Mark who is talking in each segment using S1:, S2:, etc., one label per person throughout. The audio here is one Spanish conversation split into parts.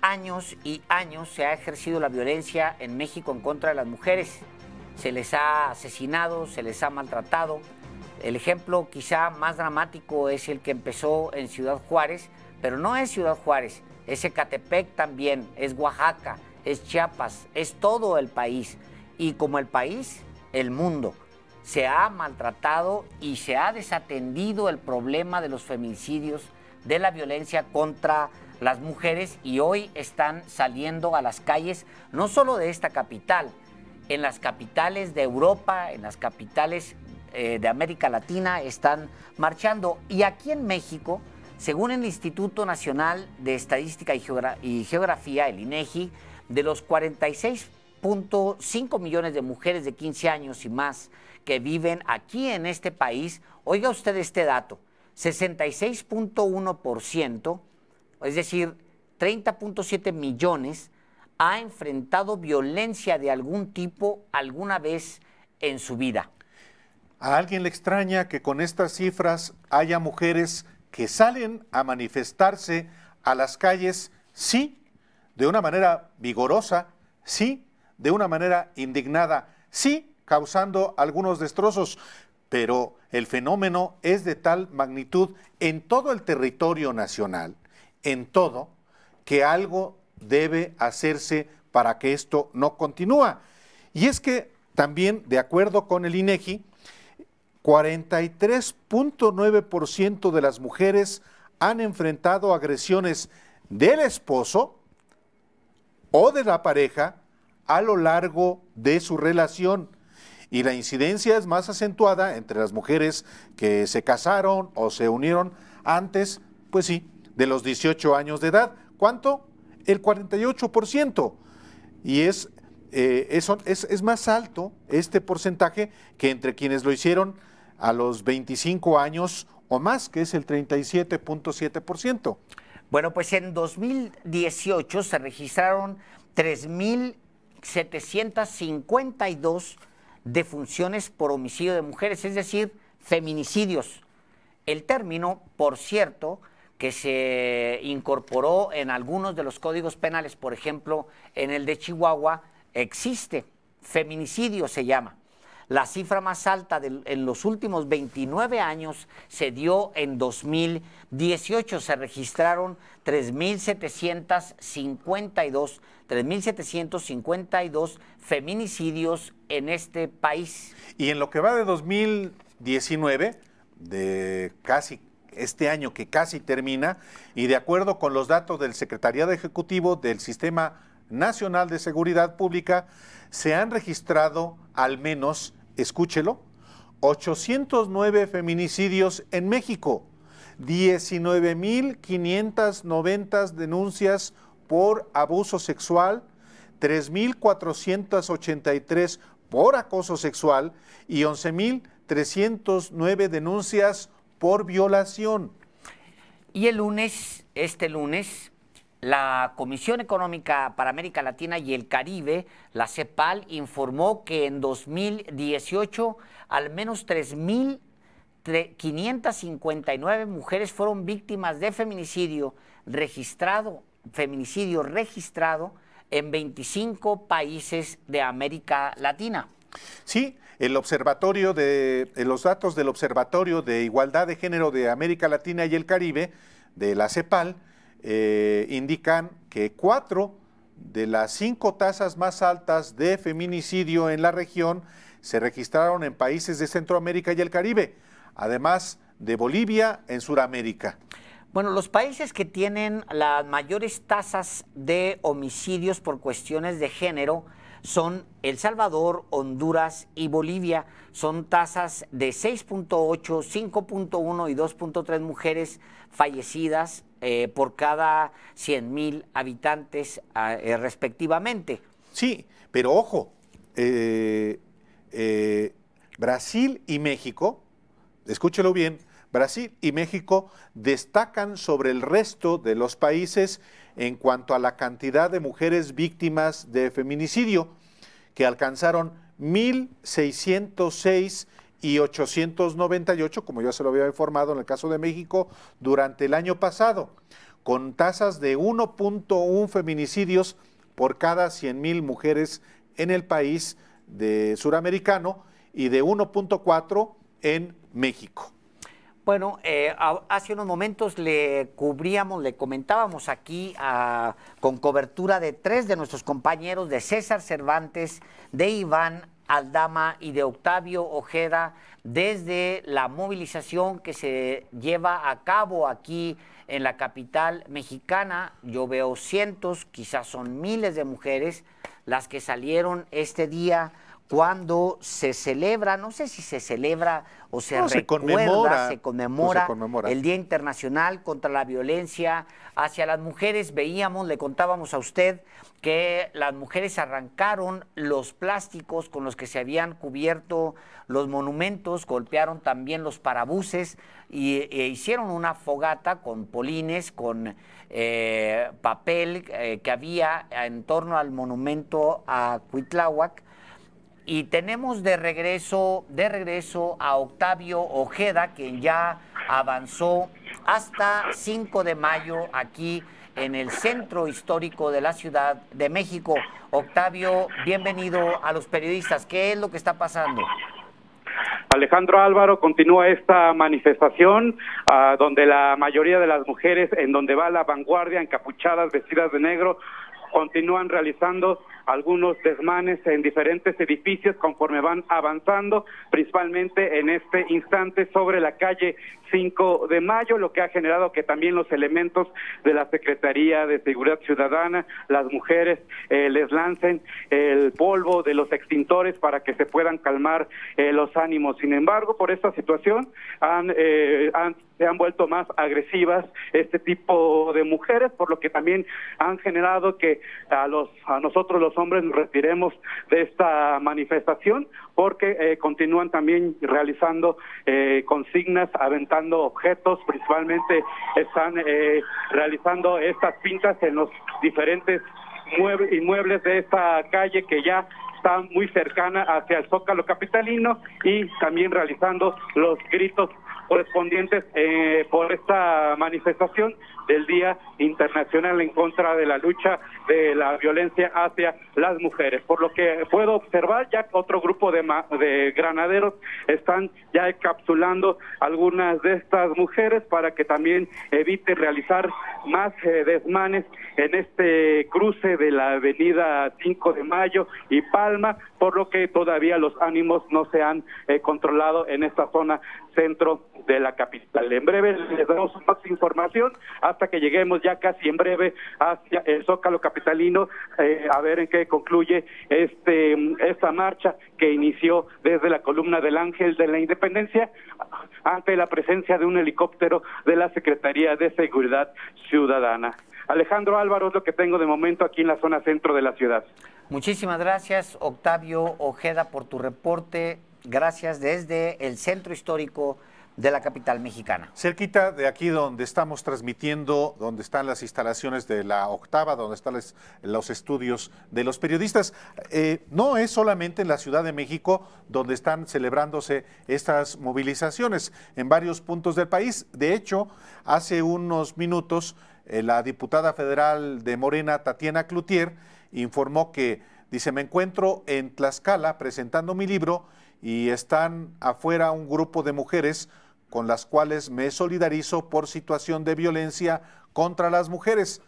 S1: años y años se ha ejercido la violencia en México en contra de las mujeres. Se les ha asesinado, se les ha maltratado. El ejemplo quizá más dramático es el que empezó en Ciudad Juárez, pero no es Ciudad Juárez, es Ecatepec también, es Oaxaca, es Chiapas, es todo el país. Y como el país, el mundo. Se ha maltratado y se ha desatendido el problema de los feminicidios, de la violencia contra las mujeres y hoy están saliendo a las calles no solo de esta capital, en las capitales de Europa, en las capitales eh, de América Latina están marchando. Y aquí en México, según el Instituto Nacional de Estadística y, y Geografía, el INEGI, e de los 46.5 millones de mujeres de 15 años y más que viven aquí en este país, oiga usted este dato, 66.1% es decir, 30.7 millones, ha enfrentado violencia de algún tipo alguna vez
S2: en su vida. ¿A alguien le extraña que con estas cifras haya mujeres que salen a manifestarse a las calles, sí, de una manera vigorosa, sí, de una manera indignada, sí, causando algunos destrozos, pero el fenómeno es de tal magnitud en todo el territorio nacional en todo que algo debe hacerse para que esto no continúa. Y es que también, de acuerdo con el INEGI, 43.9% e de las mujeres han enfrentado agresiones del esposo o de la pareja a lo largo de su relación. Y la incidencia es más acentuada entre las mujeres que se casaron o se unieron antes, pues sí, de los 18 años de edad. ¿Cuánto? El 48%. Y eh, es, es, más alto este porcentaje que entre quienes lo hicieron a los 25 años o más, que es el 37.7%. Bueno, pues en 2018
S1: se registraron 3.752 defunciones por homicidio de mujeres, es decir, feminicidios. El término, por cierto, que se incorporó en algunos de los códigos penales, por ejemplo, en el de Chihuahua, existe, feminicidio se llama. La cifra más alta en los últimos 29 años se dio en 2018. Se registraron 3.752, 3.752 feminicidios
S2: en este país. Y en lo que va de 2019, de casi este año que casi termina y de acuerdo con los datos del Secretariado Ejecutivo del Sistema Nacional de Seguridad Pública, se han registrado al menos, escúchelo, 809 feminicidios en México, 19.590 denuncias por abuso sexual, 3.483 por acoso sexual y 11.309 denuncias por violación.
S1: Y el lunes, este lunes, la Comisión Económica para América Latina y el Caribe, la CEPAL, informó que en 2018 al menos 3.559 mujeres fueron víctimas de feminicidio registrado, feminicidio registrado en 25 países de América Latina.
S2: Sí, el observatorio de eh, los datos del Observatorio de Igualdad de Género de América Latina y el Caribe de la CEPAL eh, indican que cuatro de las cinco tasas más altas de feminicidio en la región se registraron en países de Centroamérica y el Caribe, además de Bolivia en Sudamérica.
S1: Bueno, los países que tienen las mayores tasas de homicidios por cuestiones de género son El Salvador, Honduras y Bolivia. Son tasas de 6.8, 5.1 y 2.3 mujeres fallecidas eh, por cada 100.000 habitantes ah,
S2: eh, respectivamente. Sí, pero ojo, eh, Brasil y México, escúchelo bien, Brasil y México destacan sobre el resto de los países en cuanto a la cantidad de mujeres víctimas de feminicidio, que alcanzaron 1.606 y 898, como ya se lo había informado en el caso de México, durante el año pasado, con tasas de 1.1 feminicidios por cada 100.000 mujeres en el país de suramericano y de 1.4 en México. Bueno,
S1: eh, hace unos momentos le cubríamos, le comentábamos aquí con cobertura de tres de nuestros compañeros, de César Cervantes, de Iván Aldama y de Octavio Ojeda, desde la movilización que se lleva a cabo aquí en la capital mexicana. Yo veo cientos, quizás son miles de mujeres las que salieron este día cuando se celebra, no sé si se celebra o se recuerda, se conmemora, el Día Internacional contra la Violencia hacia las Mujeres. Veíamos, le contábamos a usted que las mujeres arrancaron los plásticos con los que se habían cubierto los monumentos, golpearon también los parabuses y, e hicieron una fogata con polines, con eh, papel eh, que había en torno al monumento a Cuitláhuac y tenemos de regreso, de regreso a Octavio Ojeda, quien ya avanzó hasta 5 de mayo aquí en el centro histórico de la Ciudad de México. Octavio, bienvenido a los periodistas. ¿Qué es lo que está pasando?
S3: Alejandro Álvaro continúa esta manifestación ah, donde la mayoría de las mujeres, en donde va la vanguardia, encapuchadas, vestidas de negro, continúan realizando algunos desmanes en diferentes edificios conforme van avanzando, principalmente en este instante sobre la calle 5 de mayo, lo que ha generado que también los elementos de la Secretaría de Seguridad Ciudadana, las mujeres, eh, les lancen el polvo de los extintores para que se puedan calmar eh, los ánimos. Sin embargo, por esta situación han, eh, han se han vuelto más agresivas este tipo de mujeres, por lo que también han generado que a los a nosotros los hombres nos retiremos de esta manifestación porque eh, continúan también realizando eh, consignas, aventando objetos, principalmente están eh, realizando estas pintas en los diferentes inmuebles de esta calle que ya está muy cercana hacia el Zócalo Capitalino y también realizando los gritos correspondientes eh, por esta manifestación del Día Internacional en contra de la lucha de la violencia hacia las mujeres. Por lo que puedo observar, ya otro grupo de, granaderos están ya encapsulando algunas de estas mujeres para que también evite realizar más eh, desmanes en este cruce de la avenida 5 de Mayo y Palma, por lo que todavía los ánimos no se han eh, controlado en esta zona centro de la capital. En breve les damos más información hasta que lleguemos ya casi en breve hacia el Zócalo Capitalino eh, a ver en qué concluye este esta marcha que inició desde la columna del Ángel de la Independencia ante la presencia de un helicóptero de la Secretaría de Seguridad Ciudadana. Alejandro Álvaro lo que tengo de momento aquí en la zona centro de la ciudad.
S1: Muchísimas gracias, Octavio Ojeda, por tu
S2: reporte. Gracias desde el centro histórico de la capital mexicana. Cerquita de aquí donde estamos transmitiendo, donde están las instalaciones de la octava, donde están los estudios de los periodistas. Eh, no es solamente en la Ciudad de México donde están celebrándose estas movilizaciones, en varios puntos del país. De hecho, hace unos minutos eh, la diputada federal de Morena, Tatiana Cloutier, informó que, dice, me encuentro en Tlaxcala presentando mi libro y están afuera un grupo de mujeres con las cuales me solidarizo por situación de violencia contra las mujeres.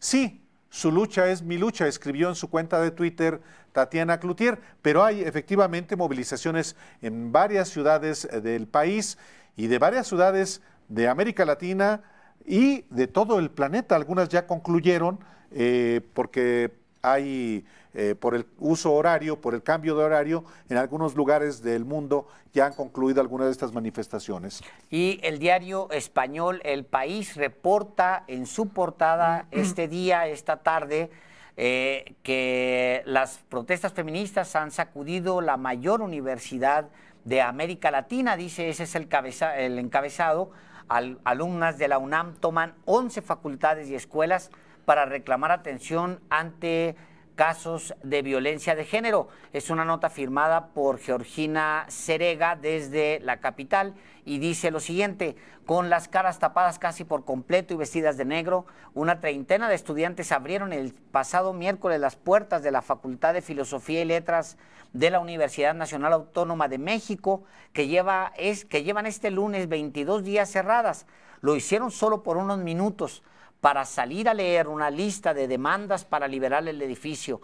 S2: Sí, su lucha es mi lucha, escribió en su cuenta de Twitter Tatiana Cloutier, pero hay efectivamente movilizaciones en varias ciudades eh, del país y de varias ciudades de América Latina y de todo el planeta. Algunas ya concluyeron eh, porque hay eh, por el uso horario, por el cambio de horario, en algunos lugares del mundo ya han concluido algunas de estas manifestaciones.
S1: Y el diario español El País reporta en su portada este día, esta tarde, eh, que las protestas feministas han sacudido la mayor universidad de América Latina, dice, ese es el, cabeza, el encabezado. alumnas de la UNAM toman 11 facultades y escuelas para reclamar atención ante casos de violencia de género. Es una nota firmada por Georgina Serega desde la capital y dice lo siguiente, con las caras tapadas casi por completo y vestidas de negro, una treintena de estudiantes abrieron el pasado miércoles las puertas de la Facultad de Filosofía y Letras de la Universidad Nacional Autónoma de México, que, lleva, es, que llevan este lunes 22 días cerradas. Lo hicieron solo por unos minutos para salir a leer una lista de demandas para liberar el edificio.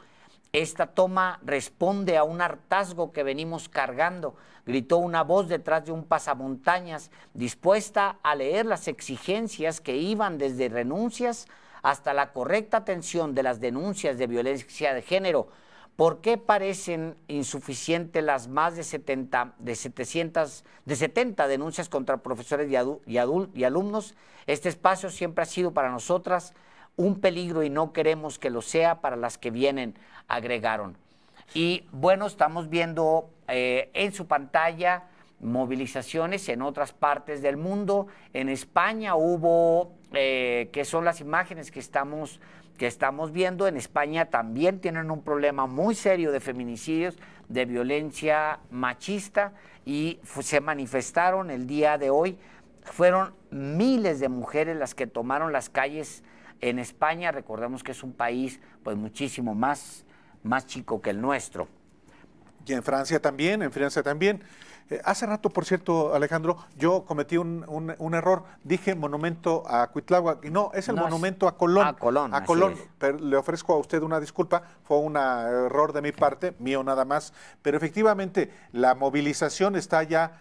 S1: Esta toma responde a un hartazgo que venimos cargando, gritó una voz detrás de un pasamontañas, dispuesta a leer las exigencias que iban desde renuncias hasta la correcta atención de las denuncias de violencia de género, ¿Por qué parecen insuficientes las más de 70, de 700, de 70 denuncias contra profesores y, alumnos? Este espacio siempre ha sido para nosotras un peligro y no queremos que lo sea para las que vienen, agregaron. Y bueno, estamos viendo eh, en su pantalla movilizaciones en otras partes del mundo. En España hubo, eh, que son las imágenes que estamos que estamos viendo. En España también tienen un problema muy serio de feminicidios, de violencia machista y se manifestaron el día de hoy. Fueron miles de mujeres las que tomaron las calles en España. Recordemos que es un país
S2: pues muchísimo más, más chico que el nuestro. Y en Francia también, en Francia también. Eh, hace rato, por cierto, Alejandro, yo cometí un, error. Dije monumento a Cuitláhuac. No, es el monumento a Colón. A Colón. le ofrezco a usted una disculpa. Fue un error de mi parte, mío nada más. Pero efectivamente, la movilización está ya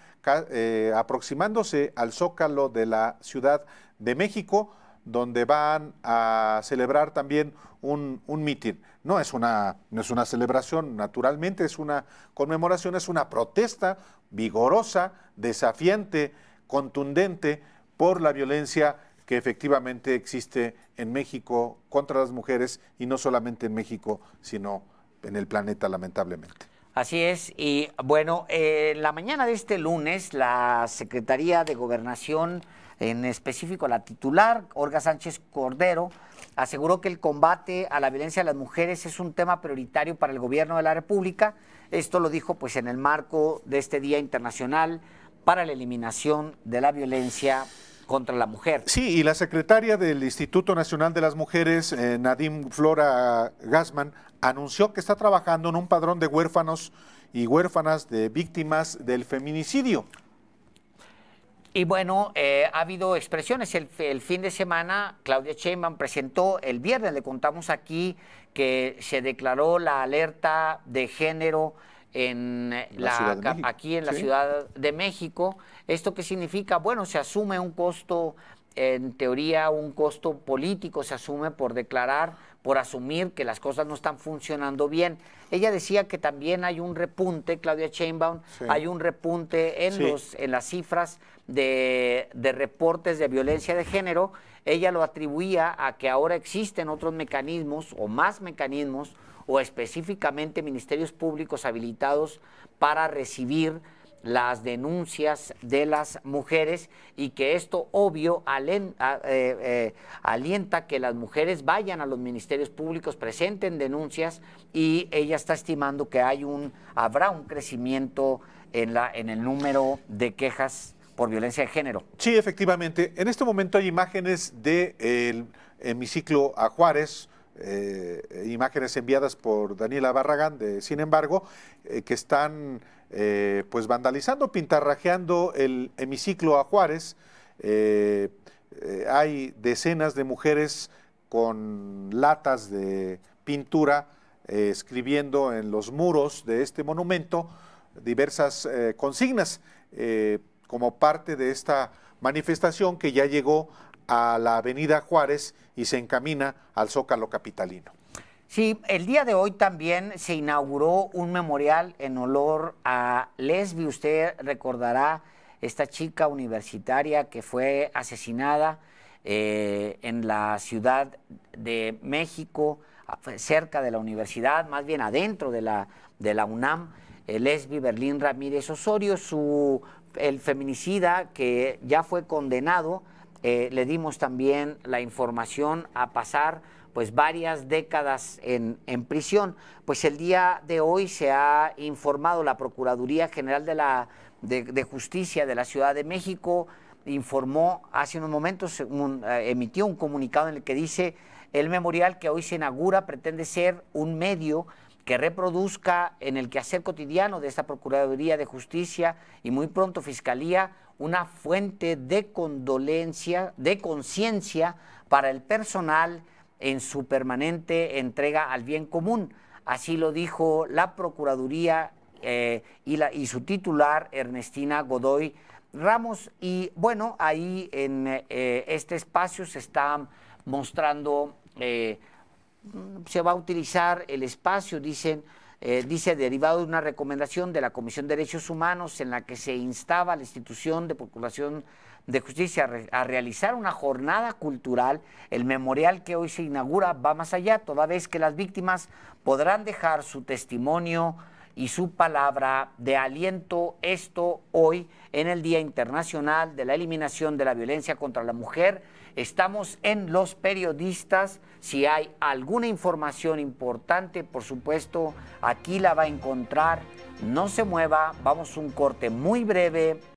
S2: eh, aproximándose al zócalo de la Ciudad de México, donde van a celebrar también un, un mitin. No es, una, no es una celebración, naturalmente es una conmemoración, es una protesta vigorosa, desafiante, contundente por la violencia que efectivamente existe en México contra las mujeres y no solamente en México, sino en el planeta, lamentablemente.
S1: Así es, y bueno, eh, la mañana de este lunes, la Secretaría de Gobernación, en específico la titular, Olga Sánchez Cordero, aseguró que el combate a la violencia de las mujeres es un tema prioritario para el gobierno de la República. Esto lo dijo pues en el marco de este Día Internacional para la Eliminación de la Violencia contra la mujer.
S2: Sí, y la secretaria del Instituto Nacional de las Mujeres, eh, Nadim Flora Gassman, anunció que está trabajando en un padrón de huérfanos y huérfanas de víctimas del feminicidio.
S1: Y bueno, eh, ha habido expresiones. El, fin de semana, Claudia Sheinbaum presentó, el viernes le contamos aquí que se declaró la alerta de género en la, aquí en la Ciudad de México. ¿Esto qué significa? Bueno, se asume un costo en teoría un costo político se asume por declarar, por asumir que las cosas no están funcionando bien. Ella decía que también hay un repunte, Claudia Chainbaum, hay un repunte en, los, en las cifras de, de, reportes de violencia de género. Ella lo atribuía a que ahora existen otros mecanismos o más mecanismos o específicamente ministerios públicos habilitados para recibir las denuncias de las mujeres y que esto obvio eh, eh, alienta que las mujeres vayan a los ministerios públicos, presenten denuncias y ella está estimando que hay un, habrá un crecimiento en, la, en el número de quejas por violencia de género.
S2: Sí, efectivamente. En este momento hay imágenes del de, hemiciclo a Juárez, eh, imágenes enviadas por Daniela Barragán, de, sin embargo, que están eh, pues vandalizando, pintarrajeando el hemiciclo a Juárez. Eh, eh, hay decenas de mujeres con latas de pintura escribiendo en los muros de este monumento diversas consignas como parte de esta manifestación que ya llegó a la avenida Juárez y se encamina al Zócalo Capitalino.
S1: Sí, el día de hoy también se inauguró un memorial en olor a Lesbi. Usted recordará esta chica universitaria que fue asesinada eh, en la Ciudad de México, cerca de la universidad, más bien adentro de la, de la UNAM. Eh, Lesbi Berlín Ramírez Osorio, su, el feminicida que ya fue condenado. Eh, le dimos también la información a pasar pues varias décadas en, prisión. Pues el día de hoy se ha informado la Procuraduría General de, la, de, Justicia de la Ciudad de México, informó hace unos momentos, eh, emitió un comunicado en el que dice, el memorial que hoy se inaugura pretende ser un medio que reproduzca en el quehacer cotidiano de esta Procuraduría de Justicia y muy pronto Fiscalía una fuente de condolencia, de conciencia para el personal, en su permanente entrega al bien común. Así lo dijo la Procuraduría eh, y, la, y, su titular, Ernestina Godoy Ramos. Y bueno, ahí en eh, este espacio se está mostrando, eh, se va a utilizar el espacio, dicen, eh, dice, derivado de una recomendación de la Comisión de Derechos Humanos en la que se instaba a la institución de Procuración de Justicia a, realizar una jornada cultural, el memorial que hoy se inaugura va más allá, toda vez que las víctimas podrán dejar su testimonio y su palabra de aliento, esto hoy en el Día Internacional de la Eliminación de la Violencia contra la Mujer, Estamos en Los Periodistas. Si hay alguna información importante, por supuesto, aquí la va a encontrar. No se mueva, vamos a un corte muy breve